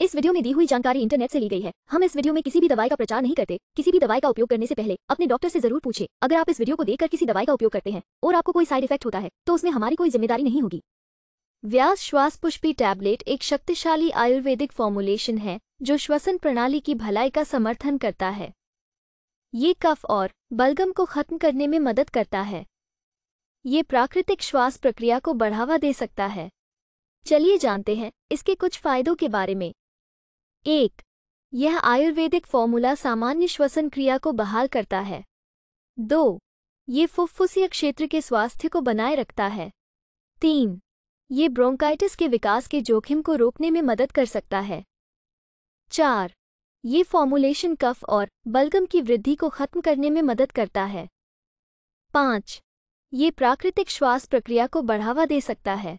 इस वीडियो में दी हुई जानकारी इंटरनेट से ली गई है हम इस वीडियो में किसी भी दवाई का प्रचार नहीं करते किसी भी दवाई का उपयोग करने से पहले अपने डॉक्टर से जरूर पूछे अगर आप इस वीडियो को देखकर किसी दवाई का उपयोग करते हैं और आपको कोई साइड इफेक्ट होता है तो उसमें हमारी कोई जिम्मेदारी नहीं होगी व्यास श्वास पुष्पी टैबलेट एक शक्तिशाली आयुर्वेदिक फॉर्मुलेशन है जो श्वसन प्रणाली की भलाई का समर्थन करता है ये कफ और बलगम को खत्म करने में मदद करता है ये प्राकृतिक श्वास प्रक्रिया को बढ़ावा दे सकता है चलिए जानते हैं इसके कुछ फायदों के बारे में एक यह आयुर्वेदिक फॉर्मूला सामान्य श्वसन क्रिया को बहाल करता है दो ये फुफ्फुसीय क्षेत्र के स्वास्थ्य को बनाए रखता है तीन ये ब्रोंकाइटिस के विकास के जोखिम को रोकने में मदद कर सकता है चार ये फॉर्मुलेशन कफ और बलगम की वृद्धि को खत्म करने में मदद करता है पाँच ये प्राकृतिक श्वास प्रक्रिया को बढ़ावा दे सकता है